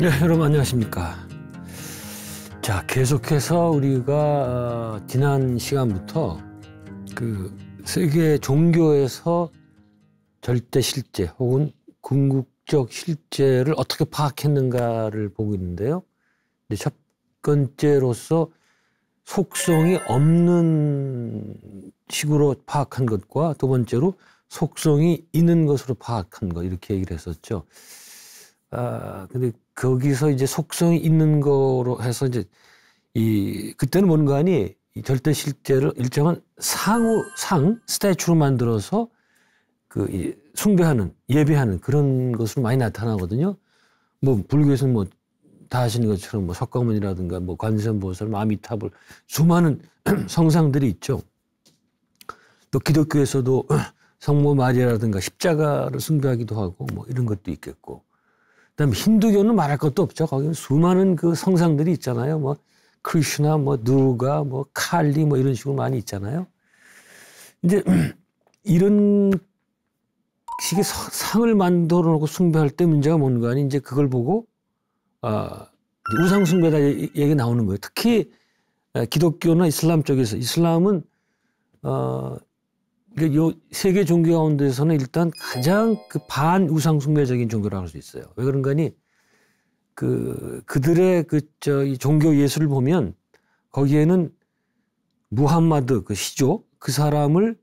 네, 여러분 안녕하십니까. 자, 계속해서 우리가 어, 지난 시간부터 그 세계 종교에서 절대 실제 혹은 궁극적 실제를 어떻게 파악했는가를 보고 있는데요. 근데 첫 번째로서 속성이 없는 식으로 파악한 것과 두 번째로 속성이 있는 것으로 파악한 것 이렇게 얘기를 했었죠. 아, 근데 거기서 이제 속성이 있는 거로 해서 이제 이 그때는 뭔가니 절대 실제로 일정한 상우 상 스태츄로 만들어서 그 이, 숭배하는 예배하는 그런 것으로 많이 나타나거든요. 뭐 불교에서는 뭐다 하시는 것처럼 뭐 석가모니라든가 뭐 관세음보살, 마미탑을 수많은 성상들이 있죠. 또 기독교에서도 성모 마리아라든가 십자가를 숭배하기도 하고 뭐 이런 것도 있겠고 그다음 힌두교는 말할 것도 없죠. 거기는 수많은 그 성상들이 있잖아요. 뭐 크리슈나, 뭐 누가, 뭐 칼리, 뭐 이런 식으로 많이 있잖아요. 이제 이런 식의 상을 만들어 놓고 숭배할 때 문제가 뭔가 아니 이제 그걸 보고 아 우상 숭배다 얘기 나오는 거예요. 특히 아, 기독교나 이슬람 쪽에서 이슬람은 어 그러니까 요 세계 종교 가운데서는 일단 가장 그 반우상 숭배적인 종교라고 할 수 있어요. 왜 그런가 니그 그들의 그저이 종교 예술을 보면 거기에는 무함마드 그 시조 그 사람을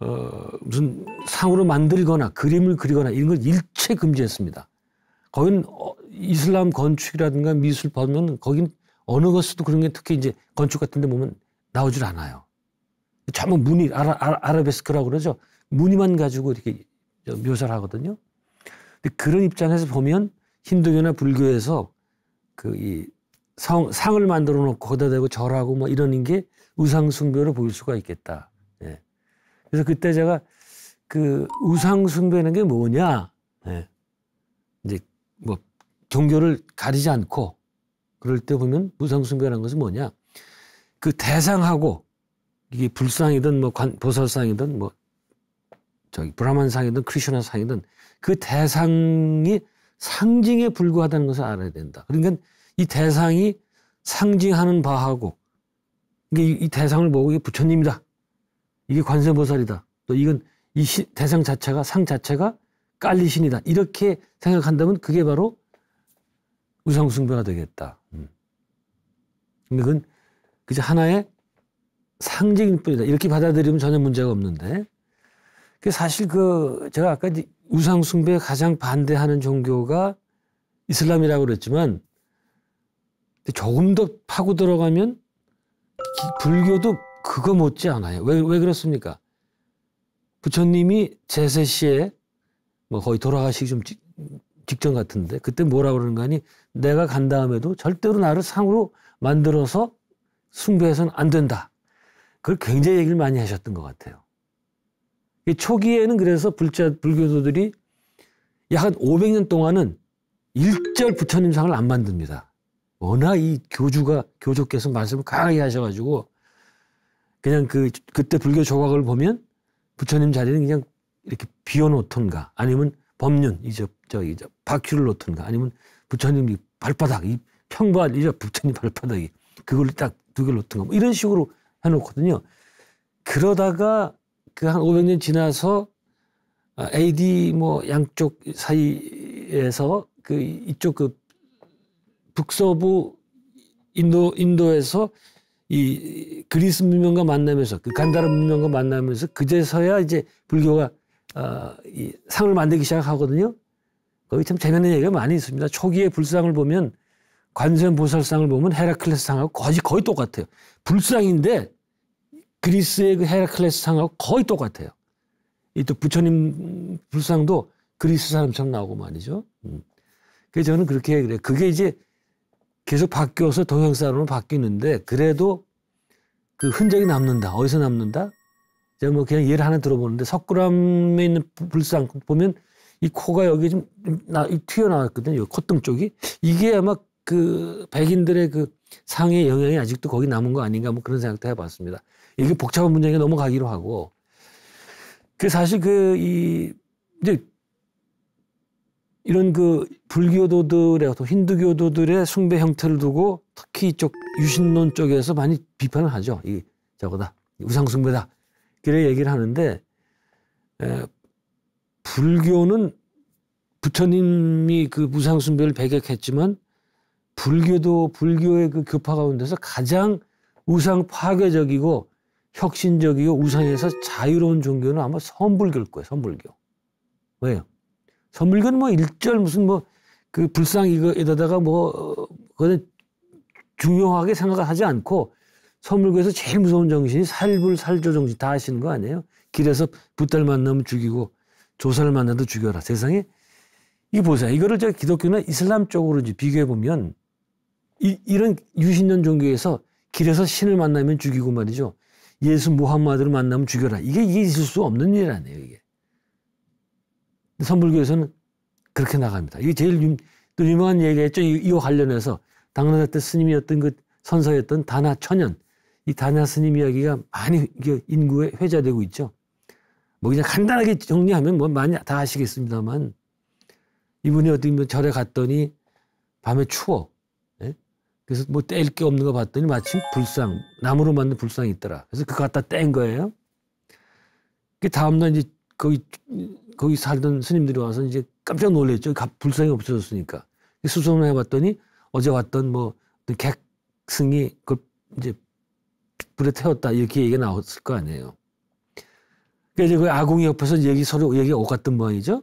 어 무슨 상으로 만들거나 그림을 그리거나 이런 걸 일체 금지했습니다. 거긴 어, 이슬람 건축이라든가 미술 보면 거긴 어느 것에도 그런 게 특히 이제 건축 같은 데 보면 나오질 않아요. 전부 무늬, 아라, 아라 베스크라고 그러죠. 무늬만 가지고 이렇게 묘사를 하거든요. 근데 그런 입장에서 보면 힌두교나 불교에서 그 이 상, 상을 만들어 놓고 거다 대고 절하고 뭐 이러는 게 우상숭배로 보일 수가 있겠다. 예. 그래서 그때 제가 그 우상숭배는 게 뭐냐. 예. 이제 뭐 종교를 가리지 않고 그럴 때 보면 우상숭배라는 것은 뭐냐. 그 대상하고 이게 불상이든 뭐 관, 보살상이든 뭐 저기 브라만상이든 크리슈나상이든 그 대상이 상징에 불과하다는 것을 알아야 된다. 그러니까 이 대상이 상징하는 바하고 이게 이 대상을 보고 이게 부처님이다. 이게 관세보살이다. 또 이건 이 시, 대상 자체가 상 자체가 깔리신이다. 이렇게 생각한다면 그게 바로 우상숭배가 되겠다. 음. 근건 그저 하나의 상징일 뿐이다. 이렇게 받아들이면 전혀 문제가 없는데. 그 사실 그 제가 아까 우상숭배에 가장 반대하는 종교가 이슬람이라고 그랬지만 조금 더 파고 들어가면 불교도 그거 못지 않아요. 왜, 왜 그렇습니까? 부처님이 제세 시에 뭐 거의 돌아가시기 좀 직, 전 같은데 그때 뭐라 그러는거아니 내가 간 다음에도 절대로 나를 상으로 만들어서 숭배해서는 안 된다. 그걸 굉장히 얘기를 많이 하셨던 것 같아요. 초기에는 그래서 불자, 불교도들이 약 한 500년 동안은 일절 부처님상을 안 만듭니다. 워낙 이 교주가, 교주께서 말씀을 강하게 하셔가지고 그냥 그, 그때 불교 조각을 보면 부처님 자리는 그냥 이렇게 비워놓던가 아니면 법륜, 이제, 저기, 저, 바퀴를 놓던가 아니면 부처님 이 발바닥, 이 평발, 이제 부처님 발바닥이 그걸 딱 두 개를 놓던가 뭐 이런 식으로 해놓거든요. 그러다가 그 한 500년 지나서 아, AD 뭐 양쪽 사이에서 그 이쪽 그 북서부 인도 인도에서 이 그리스 문명과 만나면서 그 간다라 문명과 만나면서 그제서야 이제 불교가 어, 이 상을 만들기 시작하거든요. 거기 참 재밌는 얘기가 많이 있습니다. 초기의 불상을 보면 관세음보살상을 보면 헤라클레스상하고 거의 거의 똑같아요. 불상인데 그리스의 그 헤라클레스상하고 거의 똑같아요. 이 또 부처님 불상도 그리스 사람처럼 나오고 말이죠. 음. 그래서 저는 그렇게 그래. 그게 이제 계속 바뀌어서 동양 사람으로 바뀌는데 그래도 그 흔적이 남는다. 어디서 남는다? 제가 뭐 그냥 예를 하나 들어보는데 석굴암에 있는 불상 보면 이 코가 여기 좀 나, 튀어나왔거든요. 콧등 쪽이. 이게 아마 그 백인들의 그상의 영향이 아직도 거기 남은 거 아닌가 뭐 그런 생각도 해봤습니다. 이게 복잡한 문제에 넘어가기로 하고 그 사실 그 이 이제 이런 그 불교도들의 또 힌두교도들의 숭배 형태를 두고 특히 이쪽 유신론 쪽에서 많이 비판을 하죠. 이 저거다 우상 숭배다 그래 얘기를 하는데 에, 불교는 부처님이 그 우상 숭배를 배격했지만 불교도 불교의 그 교파 가운데서 가장 우상 파괴적이고 혁신적이고 우상에서 자유로운 종교는 아마 선불교일 거예요. 선불교. 왜요? 선불교는 뭐 일절 무슨 뭐 그 불상 이거에다가 뭐 어, 그거는 중요하게 생각을 하지 않고 선불교에서 제일 무서운 정신이 살불살조 정신 다 아시는 거 아니에요? 길에서 붓달 만나면 죽이고 조사를 만나도 죽여라. 세상에 이 보세요. 이거를 제가 기독교나 이슬람 쪽으로 비교해 보면 이, 이런 유신년 종교에서 길에서 신을 만나면 죽이고 말이죠. 예수 무함마드를 만나면 죽여라. 이게, 이게 있을 수 없는 일 아니에요, 이게. 선불교에서는 그렇게 나갑니다. 이게 제일 유, 또 유명한 얘기했죠. 이와 관련해서 당나라 때 스님이었던 그 선서였던 다나 천연, 이 다나 스님 이야기가 많이 인구에 회자되고 있죠. 뭐 그냥 간단하게 정리하면 뭐 많이 다 아시겠습니다만 이분이 어디 뭐 절에 갔더니 밤에 추워. 그래서 뭐 뗄 게 없는 거 봤더니 마침 불상, 나무로 만든 불상이 있더라. 그래서 그거 갖다 뗀 거예요. 그 다음날 이제 거기, 거기 살던 스님들이 와서 이제 깜짝 놀랐죠. 불상이 없어졌으니까. 그 수소문 해봤더니 어제 왔던 뭐 객승이 그 이제 불에 태웠다. 이렇게 얘기가 나왔을 거 아니에요. 그러 그러니까 이제 그 아궁이 옆에서 얘기 서로 얘기가 오갔던 모양이죠.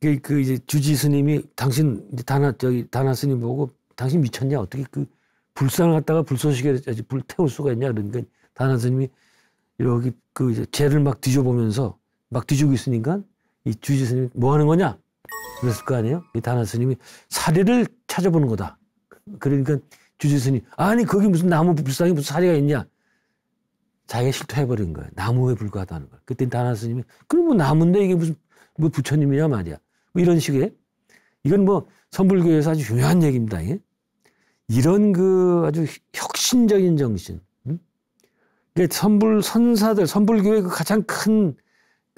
그, 그 이제 주지 스님이 당신 이제 다나, 저기 다나 스님 보고 당신 미쳤냐? 어떻게 그 불상을 갖다가 불소식에 불 태울 수가 있냐? 그러니까 다나 스님이 이렇게 그 이제 죄를 막 뒤져보면서 막 뒤지고 있으니까 이 주지 스님이 뭐 하는 거냐? 그랬을 거 아니에요? 이 다나 스님이 사례를 찾아보는 거다. 그러니까 주지 스님 아니 거기 무슨 나무 불상에 무슨 사례가 있냐? 자기가 실토해버린 거예요. 나무에 불과하다는 걸. 그때 다나 스님이 그럼 뭐 나무인데 이게 무슨 뭐 부처님이냐 말이야. 뭐 이런 식의 이건 뭐 선불교에서 아주 중요한 얘기입니다. 예? 이런 그 아주 혁신적인 정신. 음? 선불 선사들, 선불교회그 가장 큰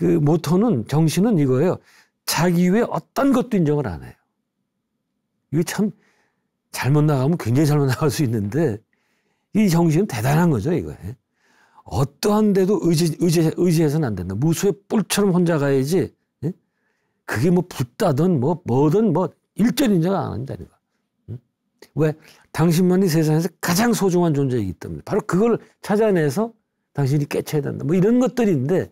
그 모토는 정신은 이거예요. 자기 외에 어떤 것도 인정을 안 해요. 이게 참 잘못 나가면 굉장히 잘못 나갈 수 있는데 이 정신은 대단한 거죠, 이거. 어떠한 데도 의지, 의지, 의지해서는 안 된다. 무수의 뿔처럼 혼자 가야지. 예? 그게 뭐붙다든뭐 뭐든 뭐 일절 인정 안한다니까 왜? 당신만이 세상에서 가장 소중한 존재이기 때문에 바로 그걸 찾아내서 당신이 깨쳐야 된다. 뭐 이런 것들인데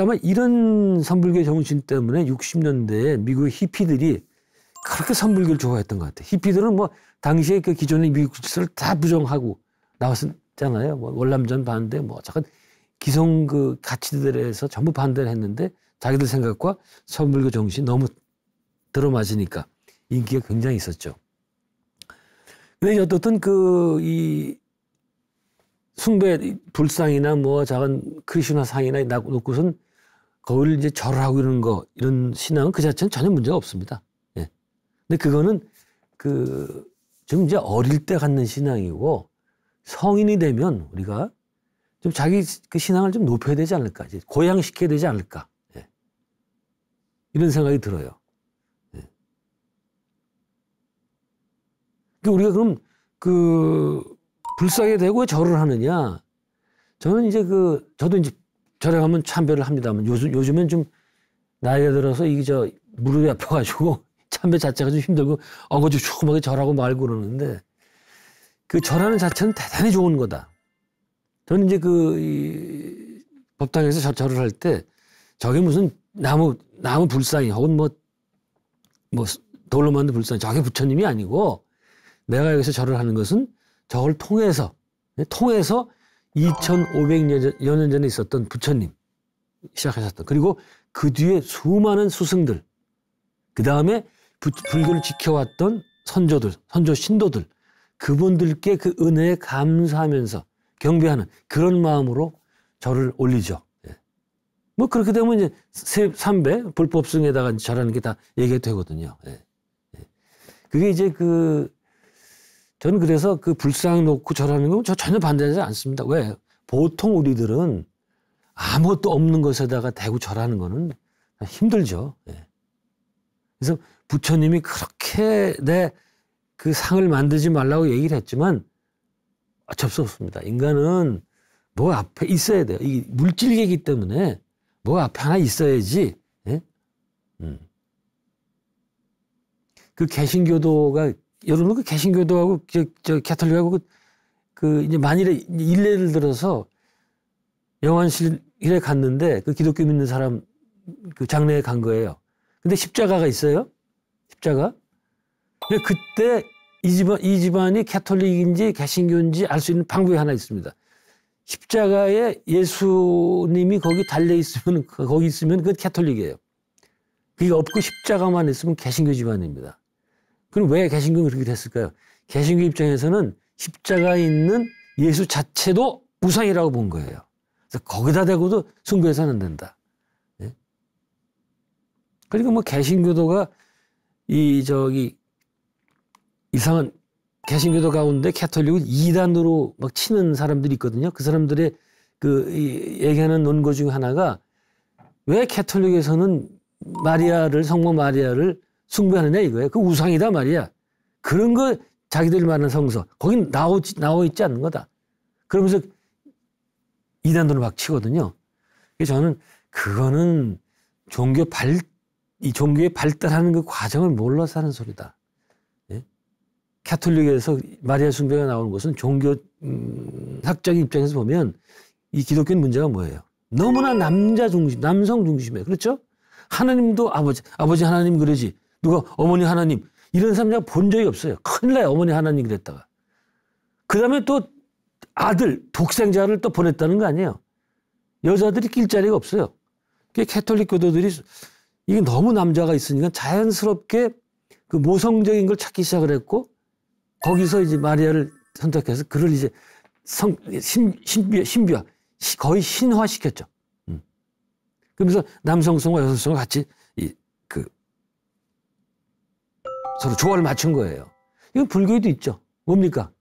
아마 이런 선불교 정신 때문에 60년대에 미국의 히피들이 그렇게 선불교를 좋아했던 것 같아요. 히피들은 뭐 당시에 그 기존의 미국 질서를 다 부정하고 나왔잖아요. 뭐 월남전 반대 뭐 잠깐 기성 그 가치들에서 전부 반대를 했는데 자기들 생각과 선불교 정신 이 너무 들어맞으니까 인기가 굉장히 있었죠. 근데 어떻든 그, 이, 숭배 불상이나 뭐 작은 크리슈나 상이나 놓고선 거울 이제 절 하고 이러는 거, 이런 신앙은 그 자체는 전혀 문제가 없습니다. 예. 근데 그거는 그, 좀 이제 어릴 때 갖는 신앙이고 성인이 되면 우리가 좀 자기 그 신앙을 좀 높여야 되지 않을까. 이제 고양시켜야 되지 않을까. 예. 이런 생각이 들어요. 그 우리가 그럼 그 불쌍해 되고 절을 하느냐? 저는 이제 그 저도 이제 절에 가면 참배를 합니다만 요즘 요즘엔 좀 나이가 들어서 이게 저 무릎이 아파가지고 참배 자체가 좀 힘들고 어거지 조그맣게 절하고 말고 그러는데 그 절하는 자체는 대단히 좋은 거다. 저는 이제 그이 법당에서 저 절을 할 때 저게 무슨 나무 나무 불상이 혹은 뭐뭐 뭐 돌로 만든 불상 저게 부처님이 아니고 내가 여기서 절을 하는 것은 저걸 통해서 예, 통해서 2,500여 년 전에 있었던 부처님 시작하셨던 그리고 그 뒤에 수많은 수승들그 다음에 불교를 지켜왔던 선조들 선조 신도들 그분들께 그 은혜에 감사하면서 경배하는 그런 마음으로 절을 올리죠. 예. 뭐 그렇게 되면 이제 세, 삼배 불법승에다가 절하는 게 다 얘기가 되거든요. 예. 예. 그게 이제 그 저는 그래서 그불쌍히 놓고 절하는 건저 전혀 반대하지 않습니다. 왜? 보통 우리들은 아무것도 없는 것에다가 대고 절하는 거는 힘들죠. 예. 그래서 부처님이 그렇게 내 그 상을 만들지 말라고 얘기를 했지만 어쩔 수 없습니다. 인간은 뭐 앞에 있어야 돼요. 이 물질계이기 때문에 뭐 앞에 하나 있어야지. 예? 음. 그 개신교도가 여러분 그 개신교도하고 저, 저 캐톨릭하고 그, 그 이제 만일에 일례를 들어서 영안실에 갔는데 그 기독교 믿는 사람 그 장례에 간 거예요. 근데 십자가가 있어요. 십자가. 근데 그때 이 집안 이 집안이 캐톨릭인지 개신교인지 알 수 있는 방법이 하나 있습니다. 십자가에 예수님이 거기 달려 있으면 거기 있으면 그 캐톨릭이에요. 그게 없고 십자가만 있으면 개신교 집안입니다. 그럼 왜 개신교는 그렇게 됐을까요? 개신교 입장에서는 십자가 있는 예수 자체도 우상이라고 본 거예요. 그래서 거기다 대고도 승부해서는안 된다. 예? 그리고 그러니까 뭐 개신교도가 이 저기 이상한 개신교도 가운데 캐톨릭을 이단으로막 치는 사람들이 있거든요. 그 사람들의 그 얘기하는 논거 중 하나가 왜 캐톨릭에서는 마리아를 성모 마리아를 숭배하느냐 이거예요. 그 우상이다 말이야. 그런 거 자기들 말하는 성서. 거긴 나오, 나오 있지 않는 거다. 그러면서 이단도를 막 치거든요. 그래서 저는 그거는 종교 발, 이 종교의 발달하는 그 과정을 몰라서 하는 소리다. 예? 캐톨릭에서 마리아 숭배가 나오는 것은 종교 음, 학적인 입장에서 보면 이 기독교인 문제가 뭐예요? 너무나 남자 중심, 남성 중심이에요. 그렇죠? 하나님도 아버지, 아버지 하나님 그러지. 누가 어머니 하나님 이런 사람 제가 본 적이 없어요. 큰일 나요. 어머니 하나님 그랬다가. 그 다음에 또 아들, 독생자를 또 보냈다는 거 아니에요. 여자들이 길자리가 없어요. 캐톨릭 교도들이 이게 너무 남자가 있으니까 자연스럽게 그 모성적인 걸 찾기 시작을 했고 거기서 이제 마리아를 선택해서 그를 이제 성, 신, 신비, 신비화, 거의 신화시켰죠. 음. 그러면서 남성성과 여성성을 같이 이, 그 서로 조화를 맞춘 거예요. 이건 불교에도 있죠. 뭡니까?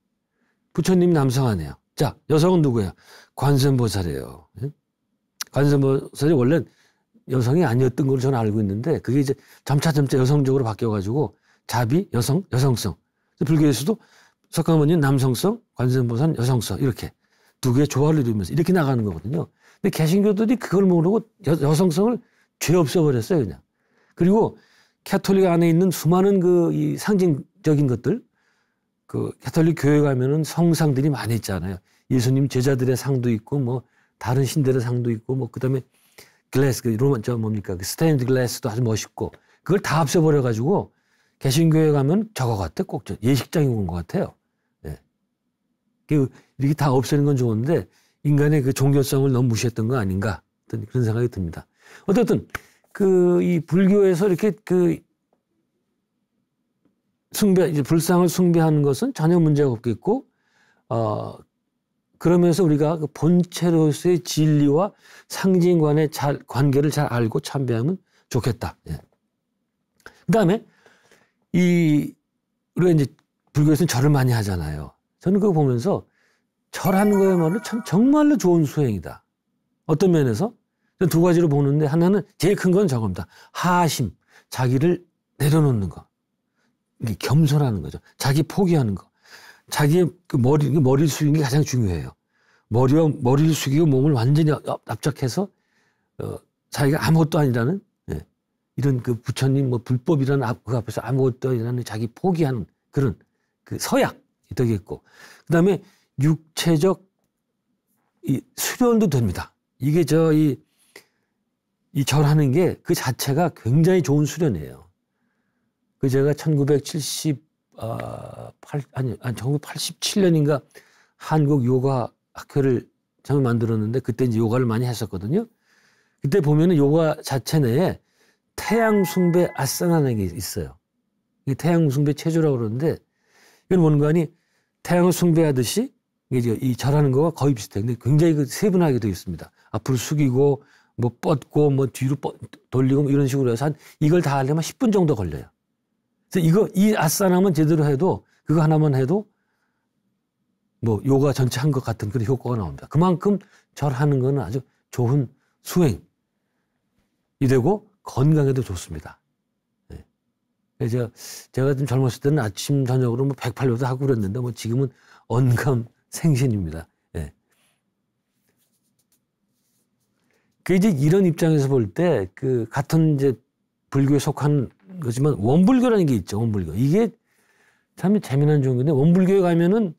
부처님 남성하네요. 자, 여성은 누구야 관세음보살이에요. 예? 관세음보살이 원래 여성이 아니었던 걸로 저는 알고 있는데 그게 이제 점차점차 여성적으로 바뀌어가지고 자비, 여성, 여성성. 불교에서도 석가모니 남성성, 관세음보살 여성성 이렇게 두 개의 조화를 이루면서 이렇게 나가는 거거든요. 근데 개신교들이 그걸 모르고 여, 성성을 죄없어버렸어요 그냥. 그리고 캐톨릭 안에 있는 수많은 그 이 상징적인 것들 그 캐톨릭 교회 가면은 성상들이 많이 있잖아요. 예수님 제자들의 상도 있고 뭐 다른 신들의 상도 있고 뭐 그다음에 글래스 그 로만 저 뭡니까 그 스테인드 글래스도 아주 멋있고 그걸 다 없애버려 가지고 개신교회 가면 저거 같아 꼭저 예식장이 온것 같아요. 예. 네. 이렇게 다 없애는 건 좋은데 인간의 그 종교성을 너무 무시했던 거 아닌가 그런 생각이 듭니다. 어쨌든 그이 불교에서 이렇게 그 숭배 이제 불상을 숭배하는 것은 전혀 문제가 없겠고 어 그러면서 우리가 그 본체로서의 진리와 상징관의 잘 관계를 잘 알고 참배하면 좋겠다. 예. 그다음에 이 우리가 이제 불교에서는 절을 많이 하잖아요. 저는 그거 보면서 절하는 거야말로 참 정말로 좋은 수행이다. 어떤 면에서 두 가지로 보는데 하나는 제일 큰 건 저겁니다. 하심, 자기를 내려놓는 거. 이게 겸손하는 거죠. 자기 포기하는 거. 자기의 그 머리, 머리를 숙이는 게 가장 중요해요. 머리와 머리를 숙이고 몸을 완전히 납작해서 어, 자기가 아무것도 아니라는 예, 이런 그 부처님 뭐 불법이라는 그 앞에서 아무것도 아니라는 자기 포기하는 그런 그 서약이 되겠고 그 다음에 육체적 이 수련도 됩니다. 이게 저이 이 절하는 게 그 자체가 굉장히 좋은 수련이에요. 그 제가 1978 아, 아니 1987년인가 한국 요가 학회를 처음 만들었는데 그때 이제 요가를 많이 했었거든요. 그때 보면은 요가 자체 내에 태양 숭배 아사나는게 있어요. 이 태양 숭배 체조라고 그러는데 이건 뭔가니 하 태양을 숭배하듯이 이제 이 절하는 거와 거의 비슷해요. 근데 굉장히 그 세분하게 되어 있습니다. 앞으로 숙이고 뭐 뻗고 뭐 뒤로 뻗, 돌리고 뭐 이런 식으로 해서 한 이걸 다 하려면 10분 정도 걸려요. 그래서 이거 이 아싸나만 제대로 해도 그거 하나만 해도 뭐 요가 전체 한 것 같은 그런 효과가 나옵니다. 그만큼 절하는 거는 아주 좋은 수행이 되고 건강에도 좋습니다. 네. 제가, 제가 좀 젊었을 때는 아침 저녁으로 뭐 108로도 하고 그랬는데 뭐 지금은 언감 생신입니다. 그 이제 이런 입장에서 볼 때 그 같은 이제 불교에 속한 거지만 원불교라는 게 있죠. 원불교. 이게 참 재미난 종교인데 원불교에 가면은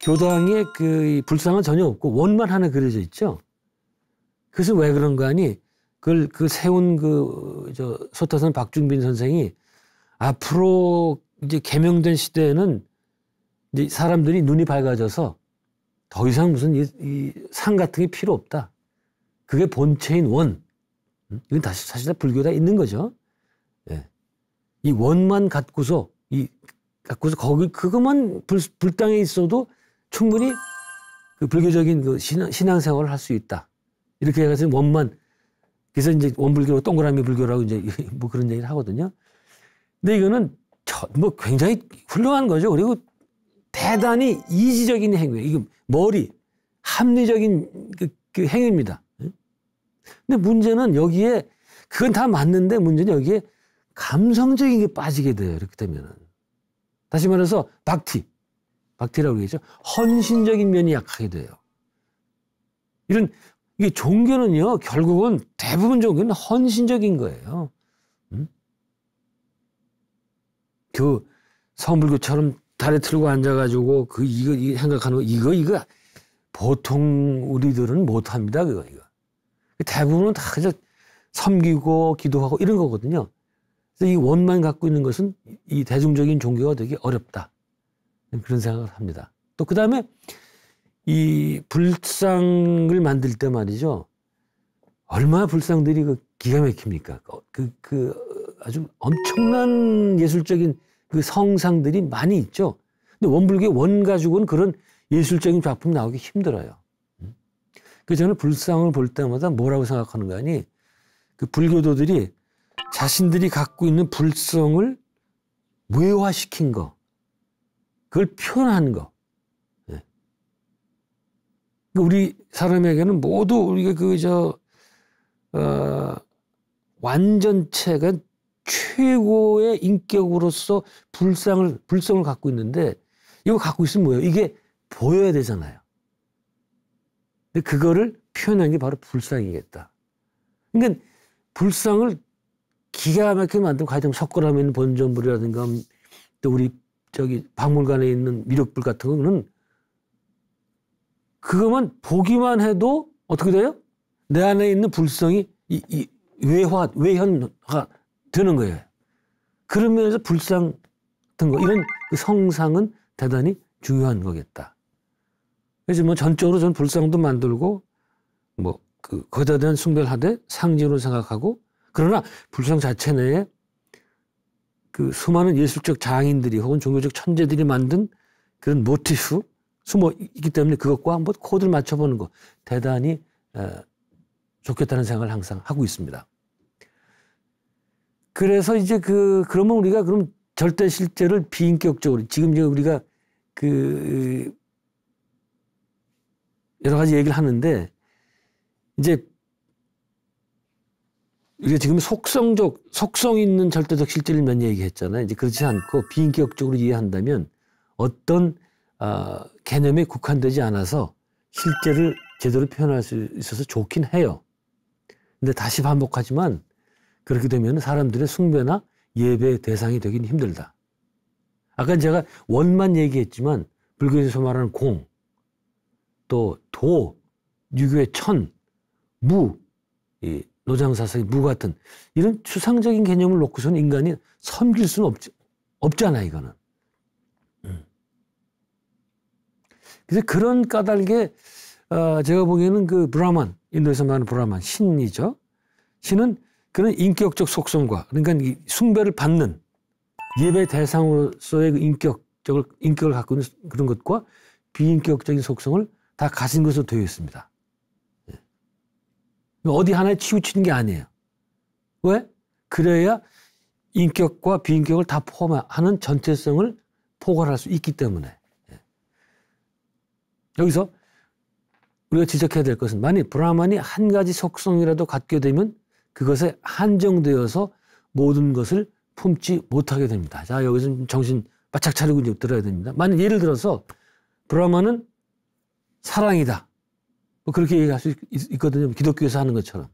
교당에 그 불상은 전혀 없고 원만 하나 그려져 있죠. 그래서 왜 그런가 하니 그걸 그 세운 그 저 소타산 박중빈 선생이 앞으로 이제 개명된 시대에는 이제 사람들이 눈이 밝아져서 더 이상 무슨 이, 이 상 같은 게 필요 없다. 그게 본체인 원. 음? 이건 다시 사실 불교 다 있는 거죠. 예. 이 원만 갖고서 이 갖고서 거기 그것만 불, 불당에 있어도 충분히 그 불교적인 그 신앙, 신앙생활을 할 수 있다. 이렇게 해서 원만 그래서 이제 원불교로 동그라미 불교라고 이제 뭐 그런 얘기를 하거든요. 근데 이거는 저, 뭐 굉장히 훌륭한 거죠. 그리고 대단히 이지적인 행위. 이게 머리 합리적인 그, 그 행위입니다. 근데 문제는 여기에 그건 다 맞는데 문제는 여기에 감성적인 게 빠지게 돼요. 이렇게 되면은. 다시 말해서 박티. 박티라고 그러죠. 헌신적인 면이 약하게 돼요. 이런 이게 종교는요. 결국은 대부분 종교는 헌신적인 거예요. 음? 그 성불교처럼 다리 틀고 앉아가지고 그 이거, 이거 생각하는 거 이거 이거 보통 우리들은 못합니다. 그거 이거. 대부분은 다 그냥 섬기고 기도하고 이런 거거든요. 그래서 이 원만 갖고 있는 것은 이 대중적인 종교가 되기 어렵다. 그런 생각을 합니다. 또 그 다음에 이 불상을 만들 때 말이죠. 얼마나 불상들이 그 기가 막힙니까? 그, 그, 그 아주 엄청난 예술적인 그 성상들이 많이 있죠. 근데 원불교 원 가지고는 그런 예술적인 작품 나오기 힘들어요. 그 저는 불상을 볼 때마다 뭐라고 생각하는가 하니 그 불교도들이 자신들이 갖고 있는 불성을 외화시킨 거, 그걸 표현한 거. 네. 우리 사람에게는 모두 우리가 그저 어, 완전체가 최고의 인격으로서 불상을 불성을 갖고 있는데 이거 갖고 있으면 뭐예요? 이게 보여야 되잖아요. 그거를 표현한 게 바로 불상이겠다. 그러니까 불상을 기가 막히게 만든 과정 석고라면 있는 본전불이라든가 뭐 또 우리 저기 박물관에 있는 미륵불 같은 거는 그것만 보기만 해도 어떻게 돼요? 내 안에 있는 불성이 이, 이 외화, 외현화가 되는 거예요. 그런 면에서 불상 같은 거, 이런 그 성상은 대단히 중요한 거겠다. 그래서 뭐 전적으로 전 불상도 만들고 뭐그 거기다 대한 숭배하되 상징으로 생각하고 그러나 불상 자체 내에 그 수많은 예술적 장인들이 혹은 종교적 천재들이 만든 그런 모티프 숨어 있기 때문에 그것과 한번 코드를 맞춰보는 거 대단히 에, 어, 좋겠다는 생각을 항상 하고 있습니다. 그래서 이제 그 그러면 우리가 그럼 절대 실제를 비인격적으로 지금 이제 우리가 그 여러 가지 얘기를 하는데 이제 우리가 지금 속성적 속성 있는 절대적 실질을 몇 얘기했잖아요. 이제 그렇지 않고 비인격적으로 이해한다면 어떤 아, 개념에 국한되지 않아서 실제를 제대로 표현할 수 있어서 좋긴 해요. 근데 다시 반복하지만 그렇게 되면 사람들의 숭배나 예배 대상이 되긴 힘들다. 아까 제가 원만 얘기했지만 불교에서 말하는 공, 또 도, 유교의 천, 무, 이 노장사상의 무 같은 이런 추상적인 개념을 놓고서는 인간이 섬길 수는 없지, 없잖아, 이거는. 음. 그래서 그런 까닭에 어, 제가 보기에는 그 브라만, 인도에서 말하는 브라만, 신이죠. 신은 그런 인격적 속성과 그러니까 이 숭배를 받는 예배 대상으로서의 그 인격적을 인격을 갖고 있는 그런 것과 비인격적인 속성을 다 가진 것으로 되어 있습니다. 예. 어디 하나에 치우치는 게 아니에요. 왜? 그래야 인격과 비인격을 다 포함하는 전체성을 포괄할 수 있기 때문에. 예. 여기서 우리가 지적해야 될 것은 만일 브라만이 한 가지 속성이라도 갖게 되면 그것에 한정되어서 모든 것을 품지 못하게 됩니다. 자, 여기서 정신 바짝 차리고 들어야 됩니다. 만약 예를 들어서 브라만은 사랑이다. 뭐 그렇게 얘기할 수 있, 거든요 뭐 기독교에서 하는 것처럼.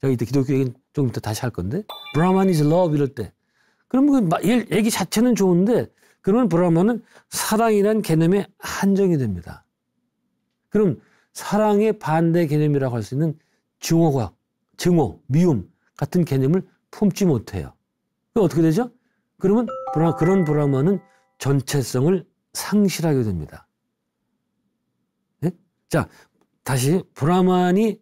제가 이때 기독교 얘기는 조금 이따 다시 할 건데. 브라만 is love 이럴 때. 그러면 그 얘기 자체는 좋은데 그러면 브라만은 사랑이란 개념에 한정이 됩니다. 그럼 사랑의 반대 개념이라고 할 수 있는 증오과 증오, 미움 같은 개념을 품지 못해요. 그 어떻게 되죠? 그러면 브라, 그런 브라만은 전체성을 상실하게 됩니다. 자, 다시 브라만이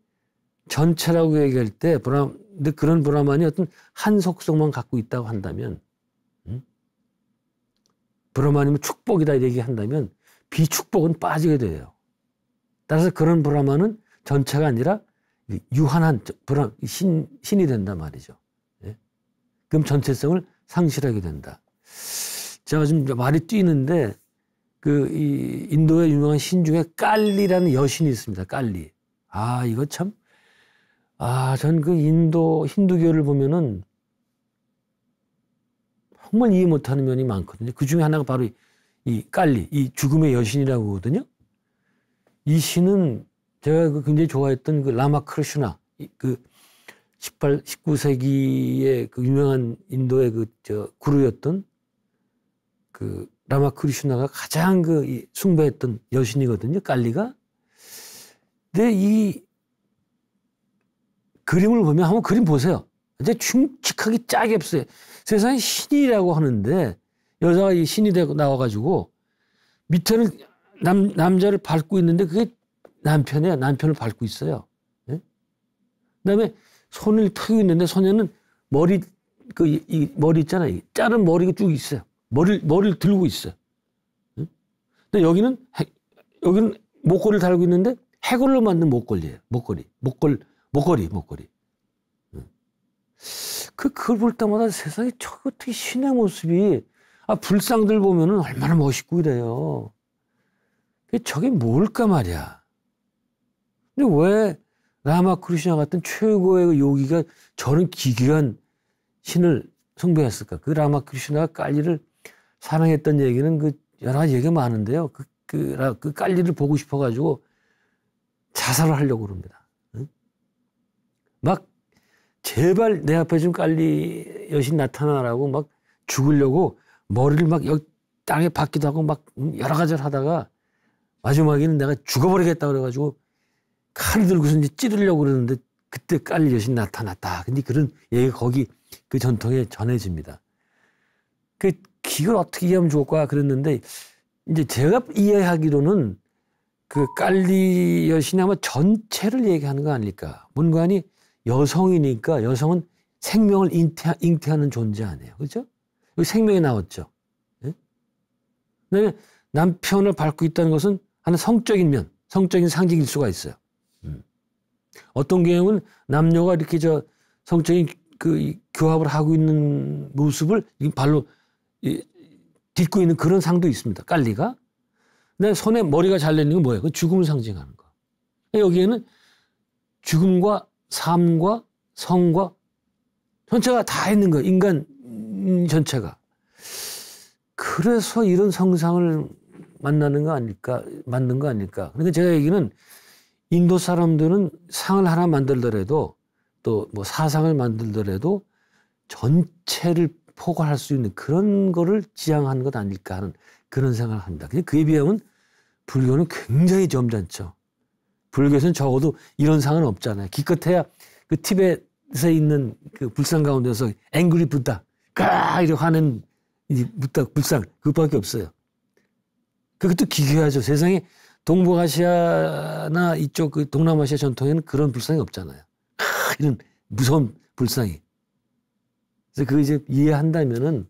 전체라고 얘기할 때 브라 근데 그런 브라만이 어떤 한 속성만 갖고 있다고 한다면 음? 브라만이면 축복이다 얘기한다면 비축복은 빠지게 돼요. 따라서 그런 브라만은 전체가 아니라 유한한 브라 신 신이 된단 말이죠. 예? 그럼 전체성을 상실하게 된다. 제가 지금 말이 뛰는데 그이 인도의 유명한 신 중에 깔리라는 여신이 있습니다. 깔리. 아 이거 참. 아전 그 인도 힌두교를 보면은 정말 이해 못하는 면이 많거든요. 그 중에 하나가 바로 이, 깔리, 이 죽음의 여신이라고 하거든요. 이 신은 제가 그 굉장히 좋아했던 그 라마 크르슈나그 18, 19세기의 그 유명한 인도의 그 저 구루였던 그 라마 크리슈나가 가장 그 숭배했던 여신이거든요. 깔리가. 근데 이 그림을 보면 한번 그림 보세요. 근데 충직하게 짝이 없어요. 세상에 신이라고 하는데 여자가 이 신이 되고 나와가지고 밑에는 남, 남자를 밟고 있는데 그게 남편이야. 남편을 밟고 있어요. 네? 예? 그 다음에 손을 트고 있는데 소녀는 머리, 그, 이, 머리 있잖아요. 자른 머리가 쭉 있어요. 머리를, 머리를 들고 있어. 응? 근데 여기는, 여기는 목걸이를 달고 있는데 해골로 만든 목걸이에요. 목걸이. 목걸, 목걸이, 목걸이. 그, 그걸 볼 때마다 세상에 저 어떻게 신의 모습이, 아, 불상들 보면은 얼마나 멋있고 이래요. 저게 뭘까 말이야. 근데 왜 라마크루시나 같은 최고의 그 요기가 저런 기괴한 신을 숭배했을까? 그 라마크루시나가 깔리를 사랑했던 얘기는 그 여러 가지 얘기가 많은데요. 그, 그, 그 깔리를 보고 싶어가지고 자살을 하려고 그럽니다. 응? 막 제발 내 앞에 좀 깔리 여신 나타나라고 막 죽으려고 머리를 막 여기 땅에 박기도 하고 막 여러 가지를 하다가 마지막에는 내가 죽어버리겠다 그래가지고 칼을 들고서 이제 찌르려고 그러는데 그때 깔리 여신 나타났다. 근데 그런 얘기가 거기 그 전통에 전해집니다. 그 이걸 어떻게 이해하면 좋을까 그랬는데 이제 제가 이해하기로는 그 깔리 여신이 아마 전체를 얘기하는 거 아닐까. 뭔가 관니 여성이니까 여성은 생명을 잉태, 잉태하는 존재 아니에요. 그죠? 여기 생명이 나왔죠. 네? 예? 그다음 남편을 밟고 있다는 것은 하나 성적인 면, 성적인 상징일 수가 있어요. 음. 어떤 경우는 남녀가 이렇게 저 성적인 그 교합을 하고 있는 모습을 발로 이, 딛고 있는 그런 상도 있습니다. 깔리가. 내 손에 머리가 잘리는 게 뭐예요? 그 죽음을 상징하는 거. 여기에는 죽음과 삶과 성과 전체가 다 있는 거예요. 인간 전체가. 그래서 이런 성상을 만나는 거 아닐까, 맞는 거 아닐까. 그러니까 제가 얘기는 인도 사람들은 상을 하나 만들더라도 또 뭐 사상을 만들더라도 전체를 포괄할 수 있는 그런 거를 지향하는것 아닐까 하는 그런 생각을 합니다. 근데 그에 비하면 불교는 굉장히 점잖죠. 불교에서는 적어도 이런 상은 없잖아요. 기껏해야 그 티벳에 있는 그 불상 가운데서 앵그리 붙다가 이렇게 화낸 이다 불상 그것밖에 없어요. 그것도 기괴하죠. 세상에 동북아시아나 이쪽 그 동남아시아 전통에는 그런 불상이 없잖아요. 아, 이런 무서운 불상이. 그래서 그 이제 이해한다면은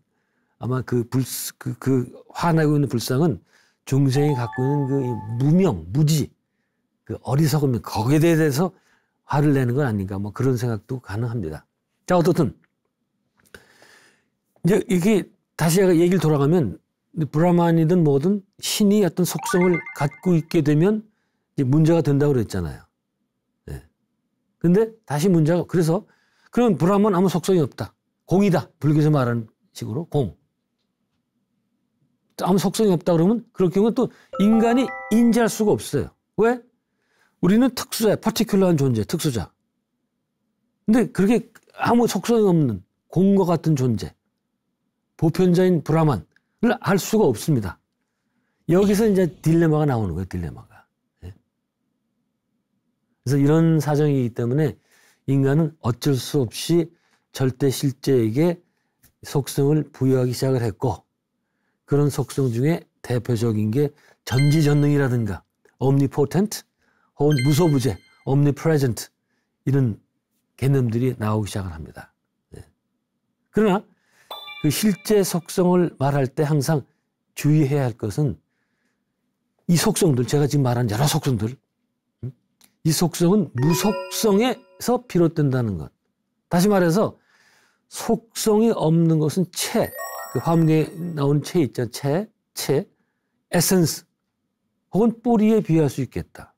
아마 그 불, 그, 그 화나고 있는 불상은 중생이 갖고 있는 그 무명, 무지, 그 어리석음, 거기에 대해서 화를 내는 건 아닌가 뭐 그런 생각도 가능합니다. 자, 어떻든. 이제 이게 다시 얘기를 돌아가면 브라만이든 뭐든 신이 어떤 속성을 갖고 있게 되면 문제가 된다고 그랬잖아요. 예. 네. 근데 다시 문제가, 그래서 그럼 브라만 아무 속성이 없다. 공이다. 불교에서 말하는 식으로 공. 아무 속성이 없다 그러면 그럴 경우는 또 인간이 인지할 수가 없어요. 왜? 우리는 특수자, 퍼티큘러한 존재, 특수자. 근데 그렇게 아무 속성이 없는 공과 같은 존재, 보편자인 브라만을 알 수가 없습니다. 여기서 이제 딜레마가 나오는 거예요, 딜레마가. 네? 그래서 이런 사정이기 때문에 인간은 어쩔 수 없이 절대 실제에게 속성을 부여하기 시작을 했고 그런 속성 중에 대표적인 게 전지전능이라든가 omnipotent 혹은 무소부재 omnipresent 이런 개념들이 나오기 시작을 합니다. 네. 그러나 그 실제 속성을 말할 때 항상 주의해야 할 것은 이 속성들 제가 지금 말한 여러 속성들 음? 이 속성은 무속성에서 비롯된다는 것. 다시 말해서 속성이 없는 것은 체, 그 화음에 나온 체있잖아 체, 체, 에센스, 혹은 뿌리에 비유할 수 있겠다.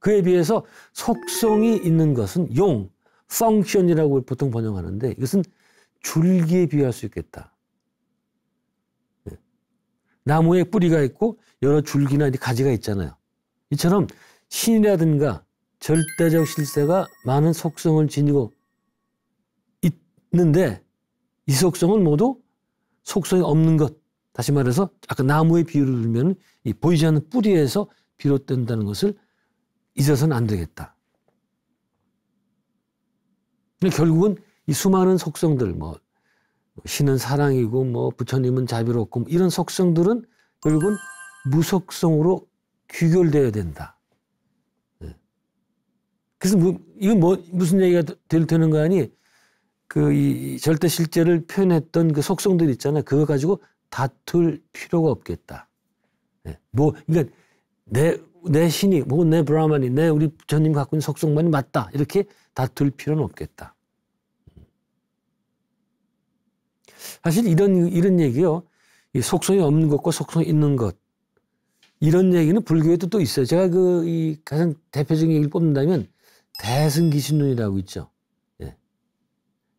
그에 비해서 속성이 있는 것은 용, function이라고 보통 번역하는데 이것은 줄기에 비유할 수 있겠다. 네. 나무에 뿌리가 있고 여러 줄기나 가지가 있잖아요. 이처럼 신이라든가 절대적 실세가 많은 속성을 지니고 있는데 이 속성은 모두 속성이 없는 것. 다시 말해서 아까 나무의 비유를 들면 이 보이지 않는 뿌리에서 비롯된다는 것을 잊어서는 안 되겠다. 결국은 이 수많은 속성들, 뭐, 뭐, 신은 사랑이고, 뭐, 부처님은 자비롭고, 뭐 이런 속성들은 결국은 무속성으로 귀결되어야 된다. 예. 그래서 뭐, 이건 뭐, 무슨 얘기가 될테는거 아니? 그이 절대 실제를 표현했던 그 속성들 있잖아요. 그거 가지고 다툴 필요가 없겠다. 네. 뭐 그러니까 내내 신이 뭐 내 브라만이 내 우리 부처님 갖고 있는 속성만이 맞다 이렇게 다툴 필요는 없겠다. 사실 이런 이런 얘기요. 이 속성이 없는 것과 속성이 있는 것 이런 얘기는 불교에도 또 있어요. 제가 그 이 가장 대표적인 얘기를 뽑는다면 대승기신론이라고 있죠.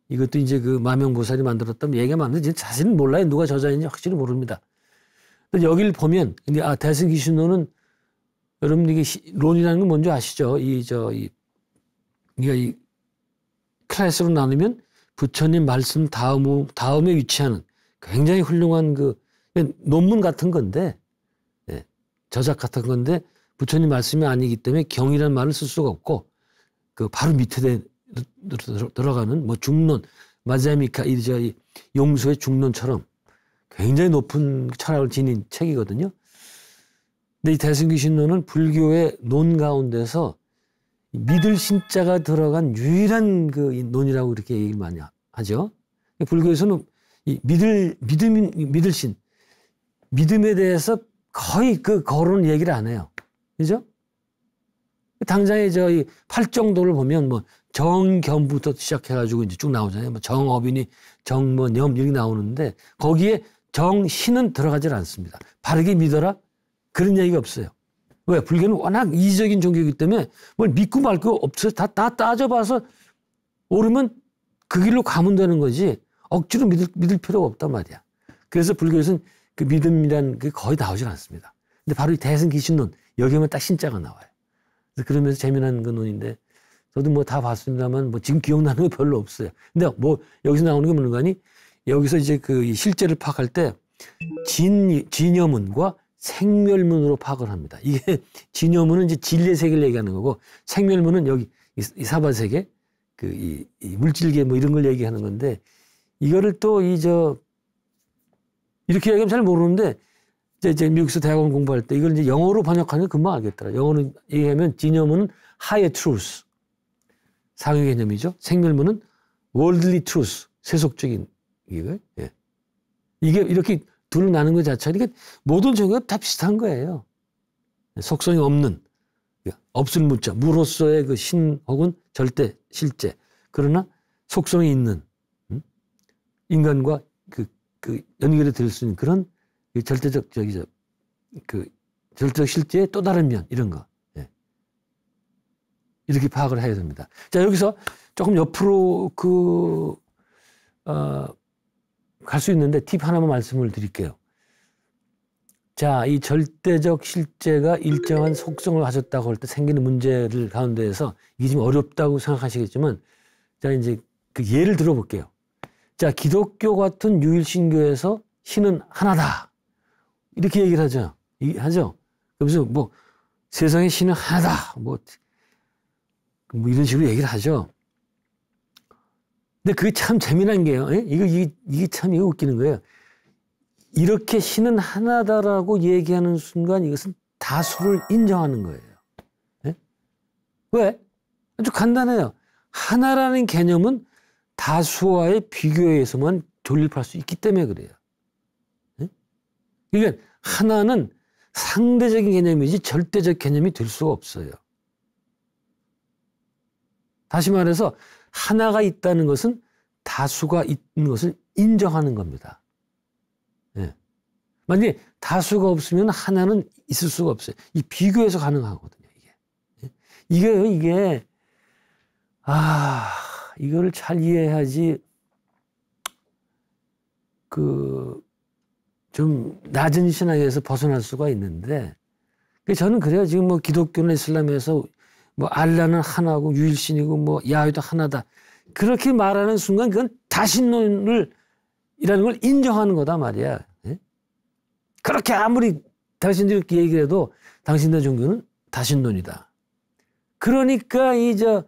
이것도 이제 그 마명보살이 만들었던 얘기가맞는데 자신은 몰라요. 누가 저자인지 확실히 모릅니다. 근데 여기를 보면, 근데 아, 대승기신론은 여러분 이게 론이라는 건 뭔지 아시죠? 이, 저, 이, 그러니까 이 클래스로 나누면 부처님 말씀 다음, 다음에 위치하는 굉장히 훌륭한 그 논문 같은 건데, 예, 저작 같은 건데, 부처님 말씀이 아니기 때문에 경이라는 말을 쓸 수가 없고, 그 바로 밑에 들어가는 뭐 중론 마자미카이저 용수의 중론처럼 굉장히 높은 철학을 지닌 책이거든요. 근데 이 대승기신론은 불교의 논 가운데서 믿을 신자가 들어간 유일한 그 논이라고 이렇게 얘기를 많이 하죠. 불교에서는 이 믿을 믿음 믿을 신 믿음에 대해서 거의 그 거론 얘기를 안 해요. 그죠? 당장에 저이 팔정도를 보면 뭐 정겸부터 시작해가지고 이제 쭉 나오잖아요. 뭐정업이니 정뭐념 이렇게 나오는데 거기에 정신은 들어가질 않습니다. 바르게 믿어라 그런 얘기가 없어요. 왜 불교는 워낙 이적인 종교이기 때문에 뭘 믿고 말고 없어 다, 다 따져봐서 오르면 그 길로 가면 되는 거지 억지로 믿을, 믿을 필요가 없단 말이야. 그래서 불교에서는 그 믿음이란 게 거의 나오질 않습니다. 근데 바로 이 대승기신론 여기에만 딱 신자가 나와요. 그러면서 재미난 그 논인데 저도 뭐다 봤습니다만 뭐 지금 기억나는 거 별로 없어요. 근데 뭐 여기서 나오는 게 뭔가니 여기서 이제 그 실제를 파악할 때 진, 진여문과 생멸문으로 파악을 합니다. 이게 진여문은 이제 진리의 세계를 얘기하는 거고 생멸문은 여기 이 사바 세계 그이 이 물질계 뭐 이런 걸 얘기하는 건데 이거를 또 이 저 이렇게 얘기하면 잘 모르는데 이제, 이제 미국에서 대학원 공부할 때 이걸 이제 영어로 번역하면 금방 알겠더라. 영어는 얘기하면 진여문은 하이 g h e r 상위 개념이죠. 생멸문은 worldly truth, 세속적인 이거. 예. 이게 이렇게 둘로 나눈 것 자체가 그러니까 모든 종교가 다 비슷한 거예요. 속성이 없는 없을 무자 무로서의 그 신 혹은 절대 실제 그러나 속성이 있는 음? 인간과 그, 그 연결이 될수 있는 그런 절대적 저기 그 절대적 실제의 또 다른 면 이런 거 이렇게 파악을 해야 됩니다. 자, 여기서 조금 옆으로 그, 어, 갈 수 있는데 팁 하나만 말씀을 드릴게요. 자, 이 절대적 실제가 일정한 속성을 가졌다고 할 때 생기는 문제를 가운데에서 이게 좀 어렵다고 생각하시겠지만, 자, 이제 그 예를 들어볼게요. 자, 기독교 같은 유일신교에서 신은 하나다. 이렇게 얘기를 하죠. 하죠. 그래서 뭐 세상에 신은 하나다. 뭐뭐 이런 식으로 얘기를 하죠. 근데 그게 참 재미난 게요. 에? 예? 이거, 이게, 이게 참 이거 웃기는 거예요. 이렇게 신은 하나다라고 얘기하는 순간 이것은 다수를 인정하는 거예요. 에? 예? 왜? 아주 간단해요. 하나라는 개념은 다수와의 비교에서만 존립할 수 있기 때문에 그래요. 예? 그러니까 하나는 상대적인 개념이지 절대적 개념이 될 수가 없어요. 다시 말해서 하나가 있다는 것은 다수가 있는 것을 인정하는 겁니다. 예. 만약에 다수가 없으면 하나는 있을 수가 없어요. 이 비교해서 가능하거든요. 이게 예. 이게요. 이게 아 이거를 잘 이해해야지 그 좀 낮은 신앙에서 벗어날 수가 있는데 그러니까 저는 그래요. 지금 뭐 기독교나 이슬람에서 뭐 알라는 하나고 유일신이고 뭐야외도 하나다. 그렇게 말하는 순간 그건 다신론을 이라는 걸 인정하는 거다 말이야. 예? 그렇게 아무리 당신들이 얘기를 해도 당신들 종교는 다신론이다. 그러니까 이 저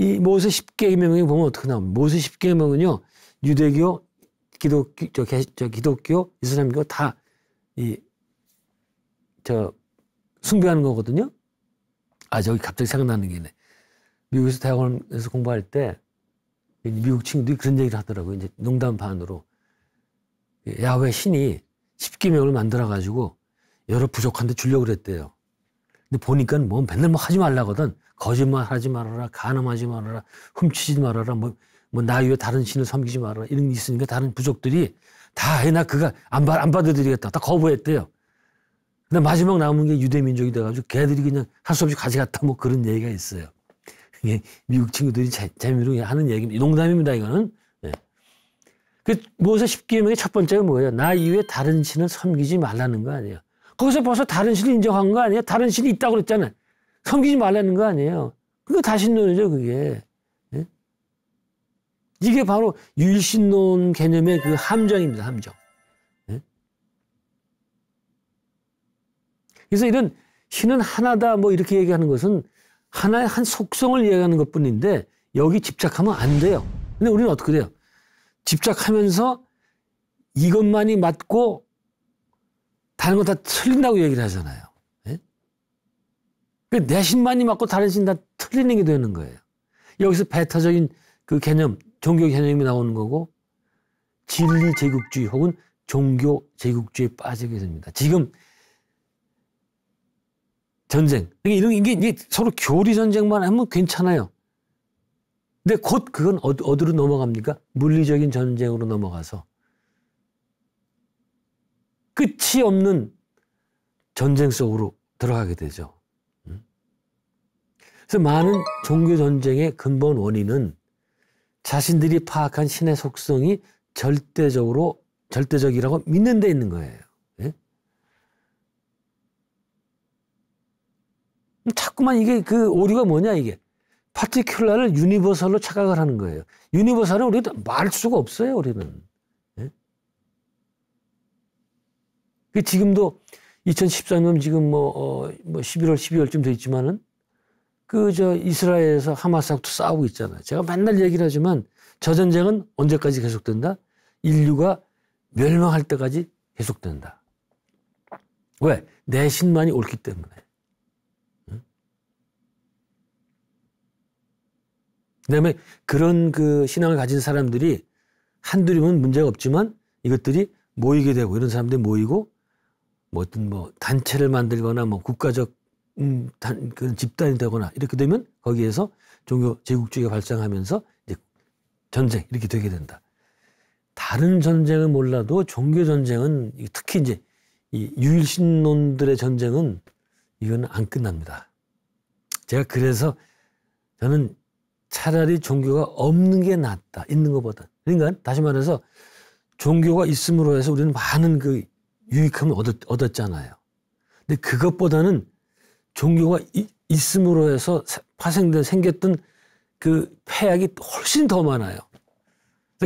이 모세 십계명에 보면 어떻게 나옵니 모세 십계명은요 유대교, 기독교, 저, 저 기독교, 이슬람교 다 이 저 숭배하는 거거든요. 아, 저기 갑자기 생각나는 게 있네. 미국에서 대학원에서 공부할 때, 미국 친구들이 그런 얘기를 하더라고요. 이제 농담 반으로. 야 왜 신이 십계명을 만들어가지고 여러 부족한데 주려고 그랬대요. 근데 보니까 뭐 맨날 뭐 하지 말라거든. 거짓말 하지 말아라, 가늠하지 말아라, 훔치지 말아라, 뭐, 뭐나 위에 다른 신을 섬기지 말아라. 이런 게 있으니까 다른 부족들이 다 해나 그가 안, 받, 안 받아들이겠다. 다 거부했대요. 근데 마지막 남은 게 유대민족이 돼가지고 걔들이 그냥 할 수 없이 가져갔다 뭐 그런 얘기가 있어요. 이게 미국 친구들이 재, 미로 하는 얘기입니다. 농담입니다, 이거는. 예. 그 모세 10계명의 첫 번째가 뭐예요? 나 이외에 다른 신을 섬기지 말라는 거 아니에요. 거기서 벌써 다른 신을 인정한 거 아니에요? 다른 신이 있다고 그랬잖아요. 섬기지 말라는 거 아니에요. 그거 다신론이죠, 그게. 예? 이게 바로 유일신론 개념의 그 함정입니다, 함정. 그래서 이런 신은 하나다 뭐 이렇게 얘기하는 것은 하나의 한 속성을 얘기하는 것 뿐인데 여기 집착하면 안 돼요. 근데 우리는 어떻게 돼요? 집착하면서 이것만이 맞고 다른 건 다 틀린다고 얘기를 하잖아요. 예? 그러니까 내 신만이 맞고 다른 신다 틀리는 게 되는 거예요. 여기서 배타적인 그 개념, 종교 개념이 나오는 거고 진리 제국주의 혹은 종교 제국주의에 빠지게 됩니다. 지금 전쟁. 그러니까 이런 게 이게 서로 교리 전쟁만 하면 괜찮아요. 근데 곧 그건 어디로 넘어갑니까? 물리적인 전쟁으로 넘어가서 끝이 없는 전쟁 속으로 들어가게 되죠. 음. 그래서 많은 종교 전쟁의 근본 원인은 자신들이 파악한 신의 속성이 절대적으로 절대적이라고 믿는 데 있는 거예요. 자꾸만 이게 그 오류가 뭐냐 이게. 파티큘라를 유니버설로 착각을 하는 거예요. 유니버설은 우리가 말 수가 없어요, 우리는. 예? 그 지금도 2014년 지금 뭐, 어, 뭐 11월, 12월쯤 돼 있지만은 그 저 이스라엘에서 하마스하고 싸우고 있잖아요. 제가 맨날 얘기를 하지만 저 전쟁은 언제까지 계속된다? 인류가 멸망할 때까지 계속된다. 왜? 내신만이 옳기 때문에. 그다음에 그런 그 신앙을 가진 사람들이 한둘이면 문제가 없지만 이것들이 모이게 되고 이런 사람들이 모이고 뭐 어떤 뭐 단체를 만들거나 뭐 국가적 음, 단, 그런 집단이 되거나 이렇게 되면 거기에서 종교 제국주의가 발생하면서 이제 전쟁 이렇게 되게 된다. 다른 전쟁은 몰라도 종교 전쟁은 특히 이제 이 유일신론들의 전쟁은 이건 안 끝납니다. 제가 그래서 저는 차라리 종교가 없는 게 낫다. 있는 것보다. 그러니까 다시 말해서 종교가 있음으로 해서 우리는 많은 그 유익함을 얻었, 얻었 잖아요 근데 그것보다는 종교가 이, 있음으로 해서 파생된 생겼던 그 폐악이 훨씬 더 많아요.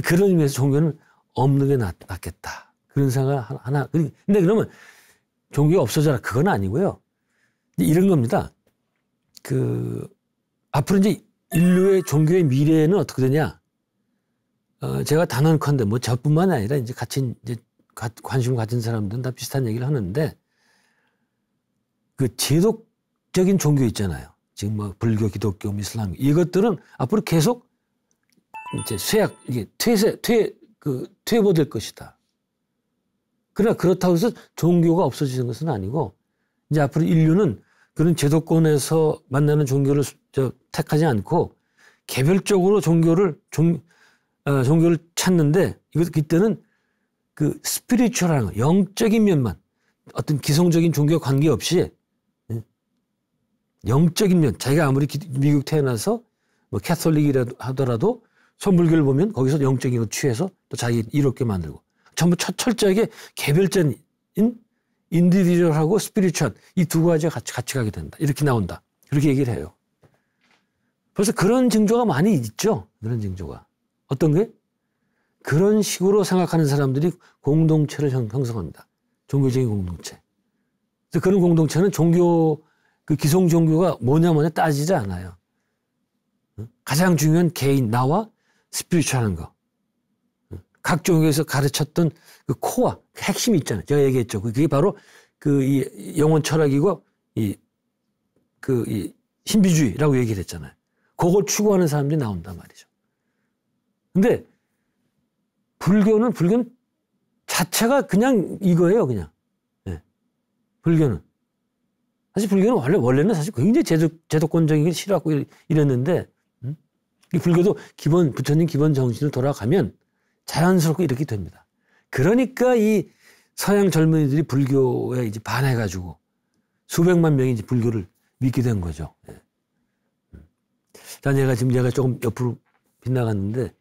그런 의미에서 종교는 없는 게 낫, 낫 겠다 그런 생각 을 하나. 근데 그러면 종교가 없어져라. 그건 아니고요. 이런 겁니다. 그 앞으로 이제 인류의 종교의 미래는 어떻게 되냐? 어, 제가 단언컨대 뭐 저뿐만 아니라 이제 같이 이제 관심 가진 사람들은 다 비슷한 얘기를 하는데 그제독적인 종교 있잖아요. 지금 뭐 불교, 기독교, 뭐 이슬람 이것들은 앞으로 계속 이제 쇠약 이게 퇴세 퇴그 퇴보될 것이다. 그러나 그렇다고 해서 종교가 없어지는 것은 아니고 이제 앞으로 인류는 그런 제도권에서 만나는 종교를 저 택하지 않고 개별적으로 종교를 종, 어, 종교를 찾는데 이것 그때는 그 스피리추얼한 거, 영적인 면만 어떤 기성적인 종교 관계 없이 예? 영적인 면 자기가 아무리 기, 미국 태어나서 뭐 캐톨릭이라도 하더라도 선불교를 보면 거기서 영적인 걸 취해서 또 자기 이롭게 만들고 전부 철, 철저하게 개별적인 인디비주얼하고 스피리추얼 이 두 가지가 같이 같이 가게 된다 이렇게 나온다 이렇게 얘기를 해요. 벌써 그런 징조가 많이 있죠. 그런 징조가. 어떤 게? 그런 식으로 생각하는 사람들이 공동체를 형성합니다. 종교적인 공동체. 그래서 그런 공동체는 종교, 그 기성 종교가 뭐냐 뭐냐 따지지 않아요. 가장 중요한 개인, 나와 스피리추얼한 거. 각 종교에서 가르쳤던 그 코와 그 핵심이 있잖아요. 제가 얘기했죠. 그게 바로 그 이 영혼 철학이고 이 그이 그이 신비주의라고 얘기를 했잖아요. 그걸 추구하는 사람들이 나온단 말이죠. 근데 불교는 불교는 자체가 그냥 이거예요, 그냥. 네. 불교는. 사실 불교는 원래 원래는 사실 굉장히 제도, 제도권적인 게싫어하고 이랬는데 음? 이 불교도 기본 부처님 기본 정신을 돌아가면 자연스럽게 이렇게 됩니다. 그러니까 이 서양 젊은이들이 불교에 이제 반해가지고 수백만 명이 이제 불교를 믿게 된 거죠. 네. 난 얘가 지금 얘가 조금 옆으로 빗나갔는데